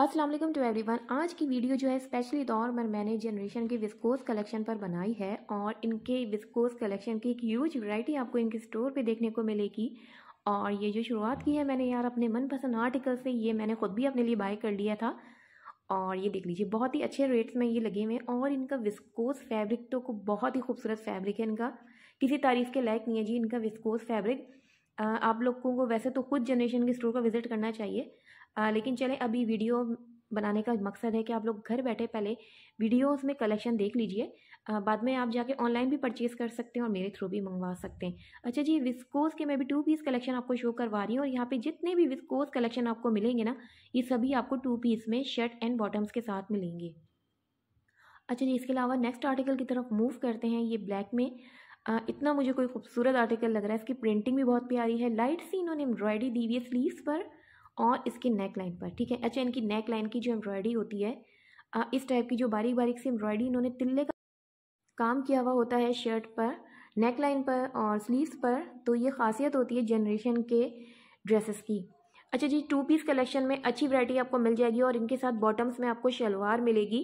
अस्सलाम वालेकुम to everyone आज की वीडियो जो है स्पेशली दौर पर मैंने जनरेशन के विस्कोस कलेक्शन पर बनाई है और इनके विस्कोस कलेक्शन की एक ह्यूज वैरायटी आपको इनके स्टोर पे देखने को मिलेगी और ये जो शुरुआत की है मैंने यार अपने मनपसंद आर्टिकल से ये मैंने ख़ुद भी अपने लिए बाय कर लिया था और ये देख लीजिए बहुत ही अच्छे रेट्स में ये लगे हुए हैं और इनका विस्कोस फैब्रिक तो बहुत ही खूबसूरत फैब्रिक है इनका किसी तारीफ़ के लायक नहीं है जी इनका विस्कोस फैब्रिक आप लोगों को वैसे तो खुद जनरेशन के स्टोर का विज़िट करना चाहिए आ, लेकिन चलें अभी वीडियो बनाने का मकसद है कि आप लोग घर बैठे पहले वीडियोस में कलेक्शन देख लीजिए बाद में आप जाके ऑनलाइन भी परचेज़ कर सकते हैं और मेरे थ्रू भी मंगवा सकते हैं अच्छा जी विस्कोस के मैं भी टू पीस कलेक्शन आपको शो करवा रही हूँ और यहाँ पे जितने भी विस्कोस कलेक्शन आपको मिलेंगे ना ये सभी आपको टू पीस में शर्ट एंड बॉटम्स के साथ मिलेंगे अच्छा जी इसके अलावा नेक्स्ट आर्टिकल की तरफ मूव करते हैं ये ब्लैक में आ, इतना मुझे कोई खूबसूरत आर्टिकल लग रहा है इसकी प्रिंटिंग भी बहुत प्यारी है लाइट सी इन्होंने एम्ब्रॉयडरी दी हुई है स्लीव्स पर और इसकी नेक लाइन पर ठीक है अच्छा इनकी नेक लाइन की जो एम्ब्रॉयडरी होती है इस टाइप की जो बारीक बारीक सी एम्ब्रॉयडरी इन्होंने तिल्ले का काम किया हुआ होता है शर्ट पर नेक लाइन पर और स्लीव्स पर तो ये खासियत होती है जनरेशन के ड्रेसेस की अच्छा जी टू पीस कलेक्शन में अच्छी वैरायटी आपको मिल जाएगी और इनके साथ बॉटम्स में आपको शलवार मिलेगी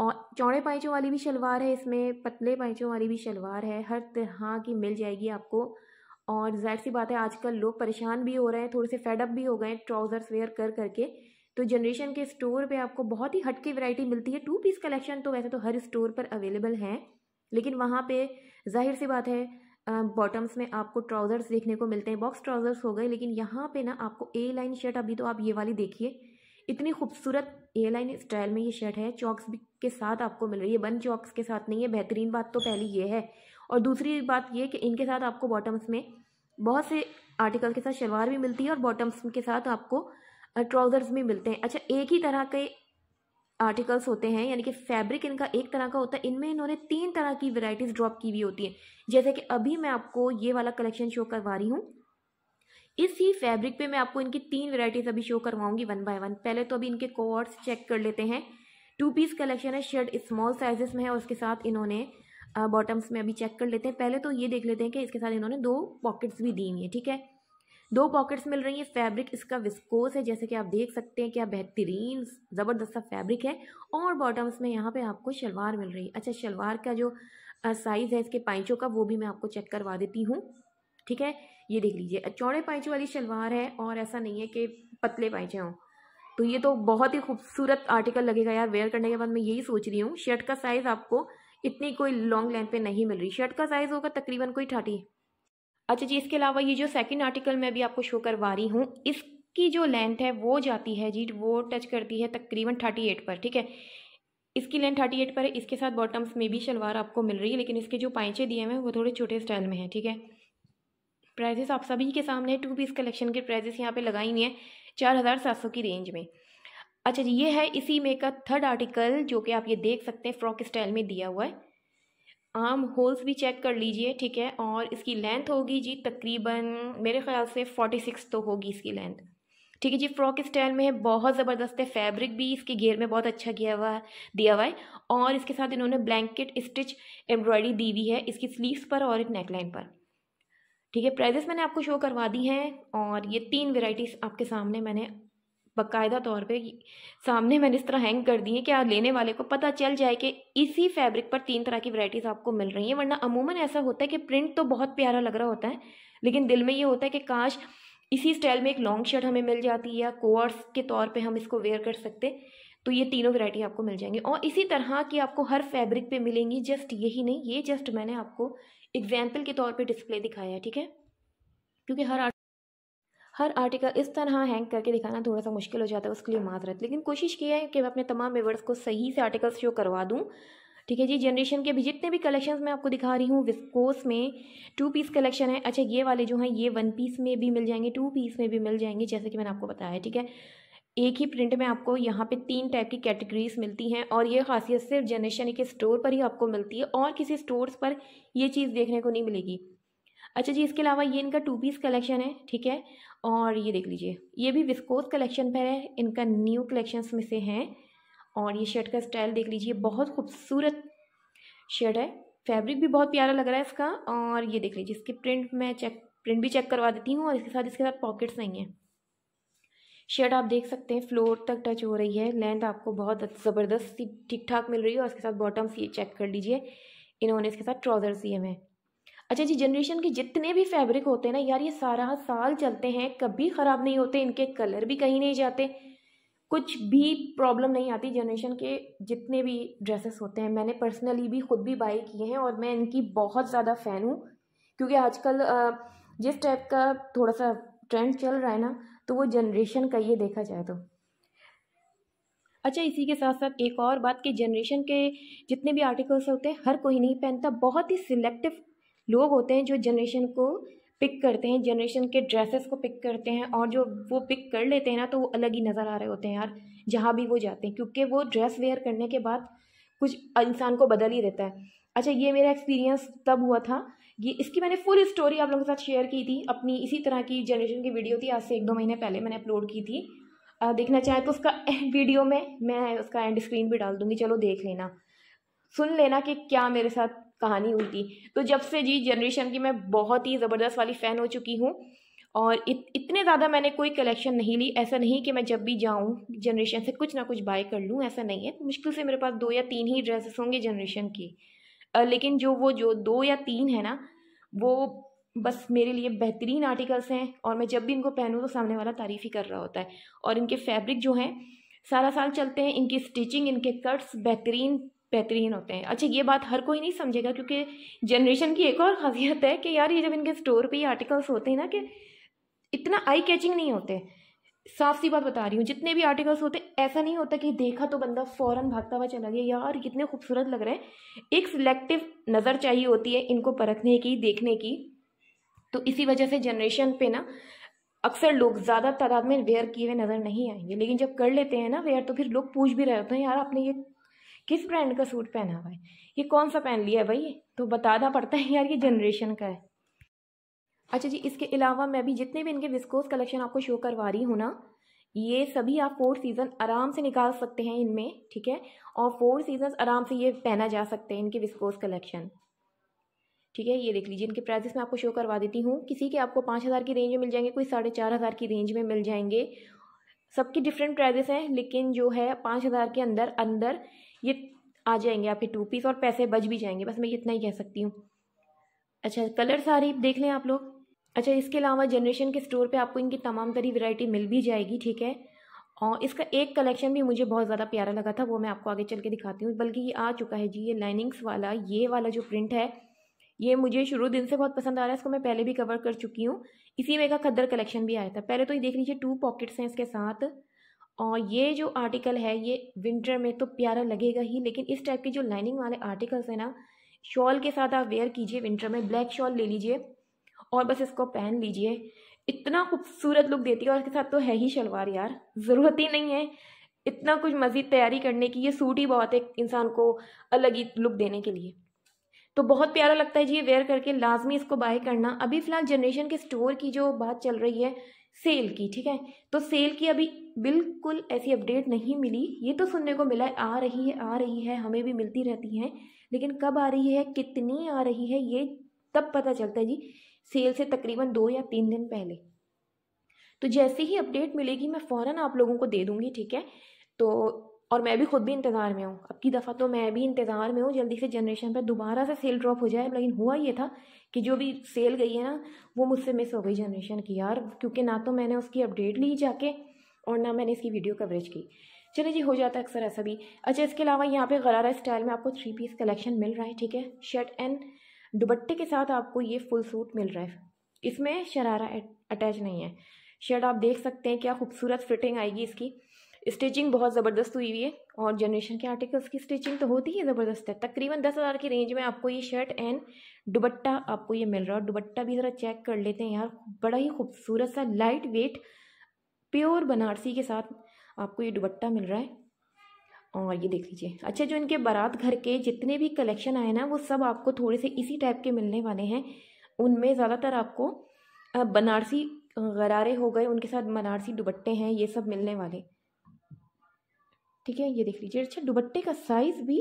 और चौड़े पाइचों वाली भी शलवार है इसमें पतले पाइचों वाली भी शलवार है हर तरह की मिल जाएगी आपको और जाहिर सी बात है आजकल लोग परेशान भी हो रहे हैं थोड़े से फेडअप भी हो गए हैं ट्राउज़र्स वेयर कर करके तो जनरेशन के स्टोर पे आपको बहुत ही हटके वैरायटी मिलती है टू पीस कलेक्शन तो वैसे तो हर स्टोर पर अवेलेबल हैं लेकिन वहाँ पे जाहिर सी बात है बॉटम्स में आपको ट्राउज़र्स देखने को मिलते हैं बॉक्स ट्राउज़र्स हो गए लेकिन यहाँ पे ना आपको ए लाइन शर्ट अभी तो आप ये वाली देखिए इतनी खूबसूरत ए लाइन स्टाइल में ये शर्ट है चॉक्स के साथ आपको मिल रही है बन चॉक्स के साथ नहीं है बेहतरीन बात तो पहली ये है और दूसरी बात ये कि इनके साथ आपको बॉटम्स में बहुत से आर्टिकल के साथ शलवार भी मिलती है और बॉटम्स के साथ आपको ट्राउज़र्स भी मिलते हैं अच्छा एक ही तरह के आर्टिकल्स होते हैं यानी कि फैब्रिक इनका एक तरह का होता है इनमें इन्होंने तीन तरह की वेराइटीज़ ड्रॉप की हुई होती हैं जैसे कि अभी मैं आपको ये वाला कलेक्शन शो करवा रही हूँ इस ही फैब्रिक पे मैं आपको इनकी तीन वेराइटीज़ अभी शो करवाऊंगी वन बाय वन पहले तो अभी इनके कोवर्ड्स चेक कर लेते हैं टू पीस कलेक्शन है शर्ट स्मॉल साइजेस में है और उसके साथ इन्होंने बॉटम्स में अभी चेक कर लेते हैं पहले तो ये देख लेते हैं कि इसके साथ इन्होंने दो पॉकेट्स भी दी हुई हैं ठीक है दो पॉकेट्स मिल रही हैं फैब्रिक इसका विस्कोस है जैसे कि आप देख सकते हैं क्या बेहतरीन ज़बरदस्त सा फैब्रिक है और बॉटम्स में यहाँ पे आपको शलवार मिल रही है अच्छा शलवार का जो साइज़ है इसके पाइचों का वो भी मैं आपको चेक करवा देती हूँ ठीक है ये देख लीजिए चौड़े पाइचों वाली शलवार है और ऐसा नहीं है कि पतले पाइचे हों तो ये तो बहुत ही खूबसूरत आर्टिकल लगेगा यार वेयर करने के बाद मैं यही सोच रही हूँ शर्ट का साइज़ आपको इतनी कोई लॉन्ग लेंथ पे नहीं मिल रही शर्ट का साइज़ होगा तकरीबन कोई थर्टी अच्छा जी इसके अलावा ये जो सेकंड आर्टिकल मैं भी आपको शो करवा रही हूँ इसकी जो लेंथ है वो जाती है जी वो टच करती है तकरीबन थर्टी एट पर ठीक है इसकी लेंथ थर्टी एट पर है इसके साथ बॉटम्स में भी शलवार आपको मिल रही है लेकिन इसके जो पाइचे दिए हुए हैं वो थोड़े छोटे स्टाइल में हैं ठीक है प्राइजेस आप सभी के सामने टू पीस कलेक्शन के प्राइजेस यहाँ पे लगाई हुई हैं चार हज़ार सात सौ की रेंज में अच्छा जी ये है इसी में का थर्ड आर्टिकल जो कि आप ये देख सकते हैं फ्रॉक स्टाइल में दिया हुआ है आम होल्स भी चेक कर लीजिए ठीक है और इसकी लेंथ होगी जी तकरीबन मेरे ख्याल से फोर्टी सिक्स तो होगी इसकी लेंथ ठीक है जी फ्रॉक स्टाइल में है बहुत ज़बरदस्त है फैब्रिक भी इसके घेर में बहुत अच्छा किया हुआ दिया हुआ है और इसके साथ इन्होंने ब्लैंकेट स्टिच एम्ब्रॉयडरी दी हुई है इसकी स्लीव्स पर और एक नेकलाइन पर ठीक है प्राइजेस मैंने आपको शो करवा दी हैं और ये तीन वेराइटीज़ आपके सामने मैंने बकायदा तौर पे सामने मैंने इस तरह हैंग कर दिए कि आप लेने वाले को पता चल जाए कि इसी फैब्रिक पर तीन तरह की वैरायटीज़ आपको मिल रही हैं वरना अमूमन ऐसा होता है कि प्रिंट तो बहुत प्यारा लग रहा होता है लेकिन दिल में ये होता है कि काश इसी स्टाइल में एक लॉन्ग शर्ट हमें मिल जाती या कोअर्स के तौर पर हम इसको वेयर कर सकते तो ये तीनों वैरायटी आपको मिल जाएंगी और इसी तरह की आपको हर फैब्रिक पे मिलेंगी जस्ट यही नहीं ये जस्ट मैंने आपको एग्जाम्पल के तौर पे डिस्प्ले दिखाया है ठीक है क्योंकि हर हर आर्टिकल इस तरह हैंग करके दिखाना थोड़ा सा मुश्किल हो जाता है उसके लिए माजरत लेकिन कोशिश की है कि मैं अपने तमाम व्यवर्स को सही से आर्टिकल्स शो करवा दूँ ठीक है जी जनरेशन के भी जितने भी कलेक्शंस मैं आपको दिखा रही हूँ विस्कोस में टू पीस कलेक्शन है अच्छा ये वाले जो हैं ये वन पीस में भी मिल जाएंगे टू पीस में भी मिल जाएंगे जैसे कि मैंने आपको बताया ठीक है एक ही प्रिंट में आपको यहाँ पे तीन टाइप की कैटेगरीज मिलती हैं और ये खासियत सिर्फ जनरेशन के स्टोर पर ही आपको मिलती है और किसी स्टोर्स पर ये चीज़ देखने को नहीं मिलेगी अच्छा जी इसके अलावा ये इनका टू पीस कलेक्शन है ठीक है और ये देख लीजिए ये भी विस्कोस कलेक्शन पर है इनका न्यू कलेक्शंस में से हैं और ये शर्ट का स्टाइल देख लीजिए बहुत खूबसूरत शर्ट है फैब्रिक भी बहुत प्यारा लग रहा है इसका और ये देख लीजिए इसके प्रिंट मैं चेक प्रिंट भी चेक करवा देती हूँ और इसके साथ इसके साथ पॉकेट्स नहीं हैं शर्ट आप देख सकते हैं फ्लोर तक टच हो रही है लेंथ आपको बहुत ज़बरदस्त ठीक ठाक मिल रही है और इसके साथ बॉटम्स ये चेक कर लीजिए इन्होंने इसके साथ ट्राउज़र्स दिए हुए हैं अच्छा जी जनरेशन के जितने भी फैब्रिक होते हैं ना यार ये सारा साल चलते हैं कभी ख़राब नहीं होते इनके कलर भी कहीं नहीं जाते कुछ भी प्रॉब्लम नहीं आती जनरेशन के जितने भी ड्रेसेस होते हैं मैंने पर्सनली भी ख़ुद भी बाई किए हैं और मैं इनकी बहुत ज़्यादा फ़ैन हूँ क्योंकि आजकल जिस टाइप का थोड़ा सा ट्रेंड चल रहा है ना तो वो जनरेशन का ये देखा जाए तो अच्छा इसी के साथ साथ एक और बात कि जनरेशन के जितने भी आर्टिकल्स होते हैं हर कोई नहीं पहनता बहुत ही सिलेक्टिव लोग होते हैं जो जनरेशन को पिक करते हैं जनरेशन के ड्रेसेस को पिक करते हैं और जो वो पिक कर लेते हैं ना तो वो अलग ही नज़र आ रहे होते हैं यार जहाँ भी वो जाते हैं क्योंकि वो ड्रेस वेयर करने के बाद कुछ इंसान को बदल ही देता है अच्छा ये मेरा एक्सपीरियंस तब हुआ था ये इसकी मैंने फुल स्टोरी आप लोगों के साथ शेयर की थी अपनी इसी तरह की जनरेशन की वीडियो थी आज से एक दो महीने पहले मैंने अपलोड की थी आ, देखना चाहे तो उसका वीडियो में मैं उसका एंड स्क्रीन भी डाल दूँगी चलो देख लेना सुन लेना कि क्या मेरे साथ कहानी हुई थी तो जब से जी जनरेशन की मैं बहुत ही ज़बरदस्त वाली फ़ैन हो चुकी हूँ और इत, इतने ज़्यादा मैंने कोई कलेक्शन नहीं ली ऐसा नहीं कि मैं जब भी जाऊँ जनरेशन से कुछ ना कुछ बाय कर लूँ ऐसा नहीं है तो मुश्किल से मेरे पास दो या तीन ही ड्रेसेस होंगे जनरेशन के लेकिन जो वो जो दो या तीन है ना वो बस मेरे लिए बेहतरीन आर्टिकल्स हैं और मैं जब भी इनको पहनूँ तो सामने वाला तारीफ़ ही कर रहा होता है और इनके फैब्रिक जो हैं सारा साल चलते हैं इनकी स्टिचिंग इनके कट्स बेहतरीन बेहतरीन होते हैं अच्छा ये बात हर कोई नहीं समझेगा क्योंकि जनरेशन की एक और खासियत है कि यार ये जब इनके स्टोर पे ये आर्टिकल्स होते हैं ना कि इतना आई कैचिंग नहीं होते साफ सी बात बता रही हूँ जितने भी आर्टिकल्स होते ऐसा नहीं होता कि देखा तो बंदा फ़ौरन भागता हुआ चला गया यार कितने खूबसूरत लग रहे हैं एक सिलेक्टिव नज़र चाहिए होती है इनको परखने की देखने की तो इसी वजह से जनरेशन पे ना अक्सर लोग ज़्यादा तादाद में वेयर किए हुए नज़र नहीं आएंगे लेकिन जब कर लेते हैं ना वेयर तो, तो फिर लोग पूछ भी रहे होते हैं यार आपने ये किस ब्रांड का सूट पहना हुआ है ये कौन सा पहन लिया है भाई तो बताना पड़ता है यार ये जनरेशन का है अच्छा जी इसके अलावा मैं भी जितने भी इनके विस्कोस कलेक्शन आपको शो करवा रही हूँ ना ये सभी आप फोर सीज़न आराम से निकाल सकते हैं इनमें ठीक है और फोर सीजन आराम से ये पहना जा सकते हैं इनके विस्कोस कलेक्शन ठीक है ये देख लीजिए इनके प्राइसेस मैं आपको शो करवा देती हूँ किसी के आपको पाँच हज़ार की रेंज में मिल जाएंगे कोई साढ़े चार हज़ार की रेंज में मिल जाएंगे सबके डिफरेंट प्राइजेस हैं लेकिन जो है पाँच हज़ार के अंदर अंदर ये आ जाएंगे आपके टू पीस और पैसे बच भी जाएंगे बस मैं इतना ही कह सकती हूँ अच्छा कलर सारी देख लें आप लोग अच्छा इसके अलावा जनरेशन के स्टोर पे आपको इनकी तमाम तरी वैरायटी मिल भी जाएगी ठीक है और इसका एक कलेक्शन भी मुझे बहुत ज़्यादा प्यारा लगा था वो मैं आपको आगे चल के दिखाती हूँ बल्कि ये आ चुका है जी ये लाइनिंग्स वाला ये वाला जो प्रिंट है ये मुझे शुरू दिन से बहुत पसंद आ रहा है इसको मैं पहले भी कवर कर चुकी हूँ इसी में का खद्दर कलेक्शन भी आया था पहले तो ये देख लीजिए टू पॉकेट्स हैं इसके साथ और ये जो आर्टिकल है ये विंटर में तो प्यारा लगेगा ही लेकिन इस टाइप के जो लाइनिंग वाले आर्टिकल्स हैं ना शॉल के साथ आप वेयर कीजिए विंटर में ब्लैक शॉल ले लीजिए और बस इसको पहन लीजिए इतना खूबसूरत लुक देती है और इसके साथ तो है ही शलवार यार ज़रूरत ही नहीं है इतना कुछ मज़ीद तैयारी करने की ये सूट ही बहुत है इंसान को अलग ही लुक देने के लिए तो बहुत प्यारा लगता है जी ये वेयर करके लाजमी इसको बाय करना अभी फ़िलहाल जनरेशन के स्टोर की जो बात चल रही है सेल की ठीक है तो सेल की अभी बिल्कुल ऐसी अपडेट नहीं मिली ये तो सुनने को मिला है आ रही है आ रही है हमें भी मिलती रहती हैं लेकिन कब आ रही है कितनी आ रही है ये तब पता चलता है जी सेल से तकरीबन दो या तीन दिन पहले तो जैसे ही अपडेट मिलेगी मैं फ़ौरन आप लोगों को दे दूँगी ठीक है तो और मैं भी खुद भी इंतज़ार में हूँ अब की दफ़ा तो मैं भी इंतज़ार में हूँ जल्दी से जनरेशन पर दोबारा से सेल ड्रॉप हो जाए लेकिन हुआ ये था कि जो भी सेल गई है ना वो मुझसे मिस हो गई जनरेशन की यार क्योंकि ना तो मैंने उसकी अपडेट ली जाके और ना मैंने इसकी वीडियो कवरेज की चले जी हो जाता है अक्सर ऐसा भी अच्छा इसके अलावा यहाँ पे गरारा स्टाइल में आपको थ्री पीस कलेक्शन मिल रहा है ठीक है शर्ट एंड दुबट्टे के साथ आपको ये फुल सूट मिल रहा है इसमें शरारा अटैच नहीं है शर्ट आप देख सकते हैं क्या खूबसूरत फिटिंग आएगी इसकी स्टिचिंग बहुत ज़बरदस्त हुई हुई है और जनरेशन के आर्टिकल्स की स्टिचिंग तो होती ही ज़बरदस्त है तकरीबन दस हज़ार की रेंज में आपको ये शर्ट एंड दुबट्टा आपको ये मिल रहा है दुबट्टा भी ज़रा चेक कर लेते हैं यार बड़ा ही खूबसूरत सा लाइट वेट प्योर बनारसी के साथ आपको ये दुबट्टा मिल रहा है और ये देख लीजिए अच्छा जो इनके बारात घर के जितने भी कलेक्शन आए ना वो सब आपको थोड़े से इसी टाइप के मिलने वाले हैं उनमें ज़्यादातर आपको बनारसी गरारे हो गए उनके साथ बनारसी दुबट्टे हैं ये सब मिलने वाले ठीक है ये देख लीजिए अच्छा दुबट्टे का साइज़ भी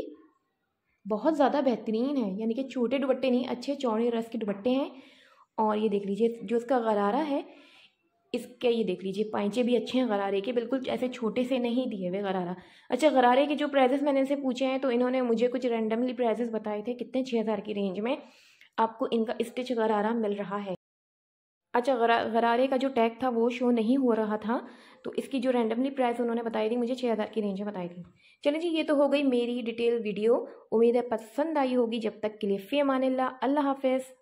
बहुत ज़्यादा बेहतरीन है यानी कि छोटे दुबट्टे नहीं अच्छे चौड़े रस के दुबट्टे हैं और ये देख लीजिए जो इसका गरारा है इसके ये देख लीजिए पैंचे भी अच्छे हैं गरारे के बिल्कुल ऐसे छोटे से नहीं दिए हुए गरारा अच्छा गरारे के जो प्राइजेस मैंने इनसे पूछे हैं तो इन्होंने मुझे कुछ रेंडमली प्राइजेस बताए थे कितने छः हज़ार की रेंज में आपको इनका स्टिच गरारा मिल रहा है अच्छा गरा, गरारे का जो टैग था वो शो नहीं हो रहा था तो इसकी जो रैंडमली प्राइस उन्होंने बताई थी मुझे छः हज़ार की रेंज में बताई थी चलिए जी ये तो हो गई मेरी डिटेल वीडियो उम्मीद है पसंद आई होगी जब तक के लिए फ़ी ला अल्लाह हाफिज़